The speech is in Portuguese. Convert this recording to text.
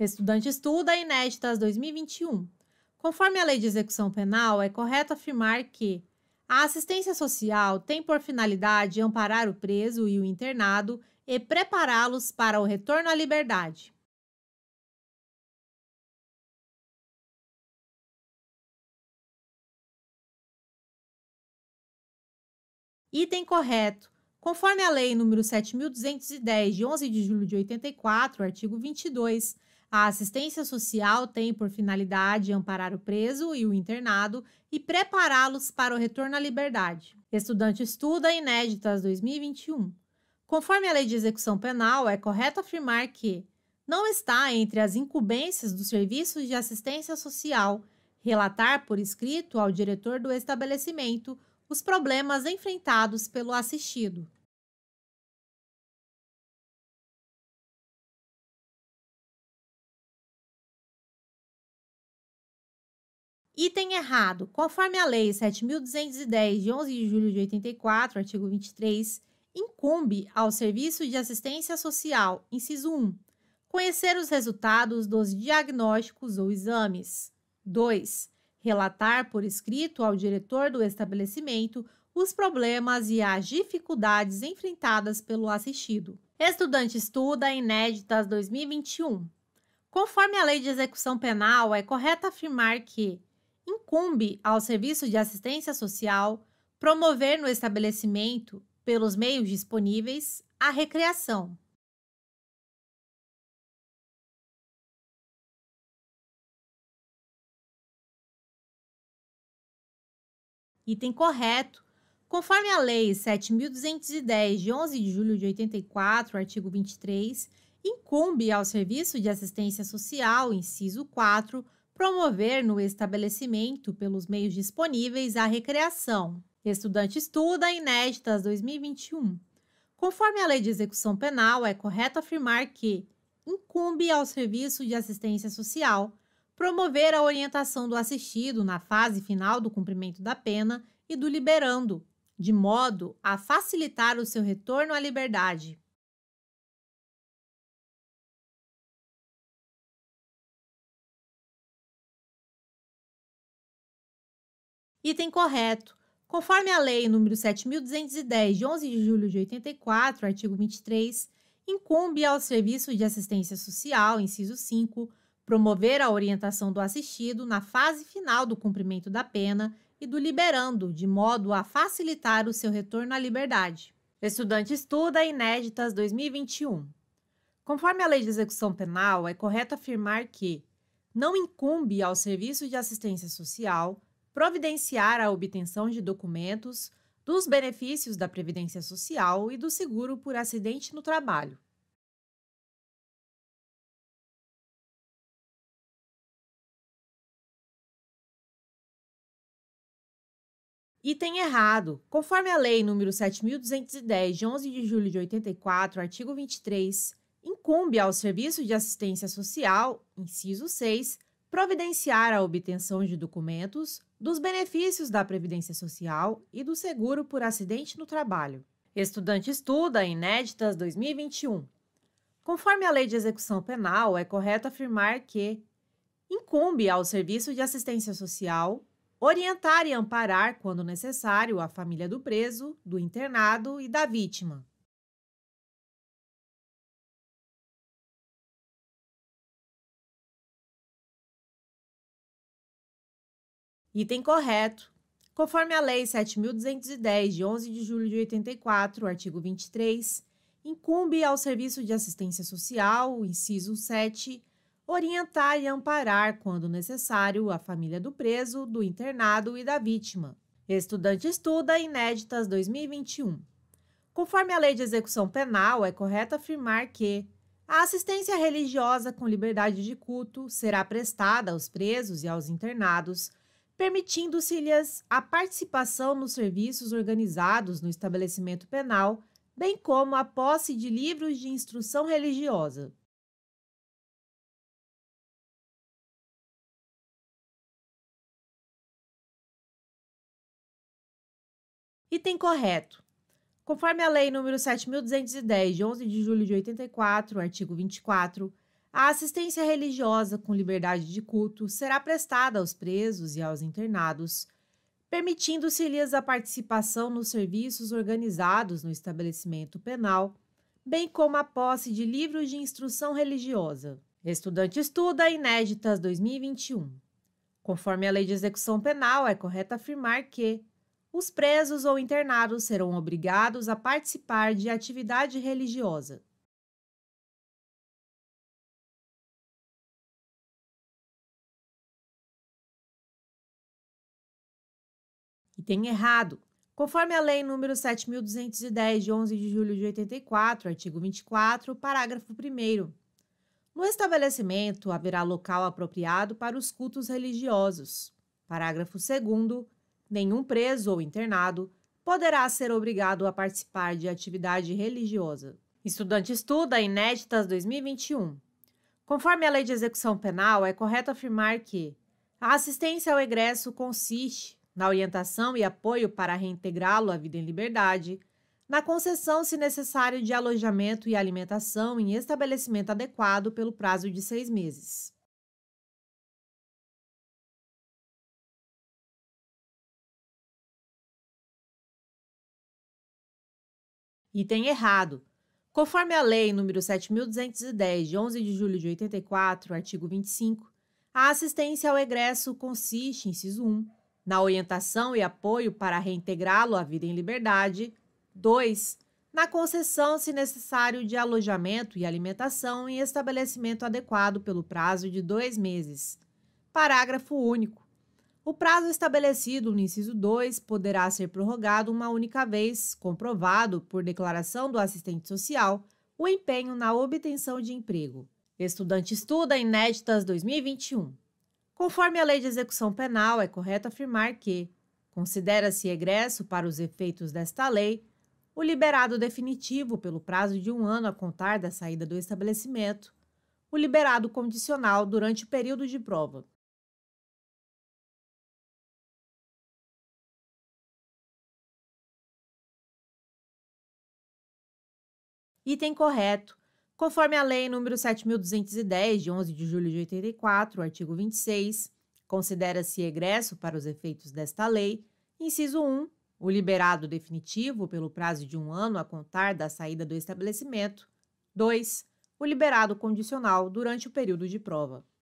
Estudante estuda inéditas 2021. Conforme a Lei de Execução Penal, é correto afirmar que a assistência social tem por finalidade amparar o preso e o internado e prepará-los para o retorno à liberdade. Item correto Conforme a Lei nº 7.210, de 11 de julho de 84, artigo 22, a assistência social tem por finalidade amparar o preso e o internado e prepará-los para o retorno à liberdade. Estudante estuda Inéditas 2021. Conforme a Lei de Execução Penal, é correto afirmar que não está entre as incumbências dos serviços de assistência social relatar por escrito ao diretor do estabelecimento os problemas enfrentados pelo assistido. Item errado. Conforme a Lei 7.210, de 11 de julho de 84, artigo 23, incumbe ao Serviço de Assistência Social, inciso 1, conhecer os resultados dos diagnósticos ou exames. 2 relatar por escrito ao diretor do estabelecimento os problemas e as dificuldades enfrentadas pelo assistido. Estudante estuda Inéditas 2021. Conforme a Lei de Execução Penal, é correto afirmar que incumbe ao Serviço de Assistência Social promover no estabelecimento, pelos meios disponíveis, a recreação, item correto, conforme a Lei 7.210, de 11 de julho de 84, artigo 23, incumbe ao Serviço de Assistência Social, inciso 4, promover no estabelecimento, pelos meios disponíveis, a recreação. Estudante estuda inéditas 2021. Conforme a Lei de Execução Penal, é correto afirmar que incumbe ao Serviço de Assistência Social promover a orientação do assistido na fase final do cumprimento da pena e do liberando, de modo a facilitar o seu retorno à liberdade. Item correto. Conforme a Lei nº 7.210, de 11 de julho de 84, artigo 23, incumbe ao Serviço de Assistência Social, inciso 5, promover a orientação do assistido na fase final do cumprimento da pena e do liberando, de modo a facilitar o seu retorno à liberdade. Estudante estuda Inéditas 2021. Conforme a Lei de Execução Penal, é correto afirmar que não incumbe ao Serviço de Assistência Social providenciar a obtenção de documentos dos benefícios da Previdência Social e do seguro por acidente no trabalho. Item errado. Conforme a Lei nº 7.210, de 11 de julho de 84, artigo 23, incumbe ao Serviço de Assistência Social, inciso 6, providenciar a obtenção de documentos dos benefícios da Previdência Social e do seguro por acidente no trabalho. Estudante estuda Inéditas 2021. Conforme a Lei de Execução Penal, é correto afirmar que incumbe ao Serviço de Assistência Social orientar e amparar, quando necessário, a família do preso, do internado e da vítima. Item correto. Conforme a Lei 7.210, de 11 de julho de 84, artigo 23, incumbe ao Serviço de Assistência Social, inciso 7, orientar e amparar, quando necessário, a família do preso, do internado e da vítima. Estudante estuda Inéditas 2021. Conforme a Lei de Execução Penal, é correto afirmar que a assistência religiosa com liberdade de culto será prestada aos presos e aos internados, permitindo-se-lhes a participação nos serviços organizados no estabelecimento penal, bem como a posse de livros de instrução religiosa. Item correto. Conforme a Lei nº 7.210, de 11 de julho de 84, artigo 24, a assistência religiosa com liberdade de culto será prestada aos presos e aos internados, permitindo-se-lhes a participação nos serviços organizados no estabelecimento penal, bem como a posse de livros de instrução religiosa. Estudante estuda Inéditas 2021. Conforme a Lei de Execução Penal, é correto afirmar que os presos ou internados serão obrigados a participar de atividade religiosa. E tem errado. Conforme a Lei nº 7.210, de 11 de julho de 84, artigo 24, parágrafo 1 No estabelecimento haverá local apropriado para os cultos religiosos. Parágrafo 2 nenhum preso ou internado poderá ser obrigado a participar de atividade religiosa. Estudante estuda Inéditas 2021. Conforme a Lei de Execução Penal, é correto afirmar que a assistência ao egresso consiste na orientação e apoio para reintegrá-lo à vida em liberdade, na concessão, se necessário, de alojamento e alimentação em estabelecimento adequado pelo prazo de seis meses. Item errado. Conforme a Lei nº 7.210, de 11 de julho de 84, artigo 25, a assistência ao egresso consiste, inciso 1, na orientação e apoio para reintegrá-lo à vida em liberdade, 2, na concessão, se necessário, de alojamento e alimentação em estabelecimento adequado pelo prazo de dois meses. Parágrafo único. O prazo estabelecido no inciso 2 poderá ser prorrogado uma única vez, comprovado, por declaração do assistente social, o empenho na obtenção de emprego. Estudante estuda inéditas 2021. Conforme a Lei de Execução Penal, é correto afirmar que considera-se egresso para os efeitos desta lei o liberado definitivo pelo prazo de um ano a contar da saída do estabelecimento, o liberado condicional durante o período de prova item correto, conforme a Lei nº 7.210, de 11 de julho de 84, artigo 26, considera-se egresso para os efeitos desta lei, inciso 1, o liberado definitivo pelo prazo de um ano a contar da saída do estabelecimento, 2, o liberado condicional durante o período de prova.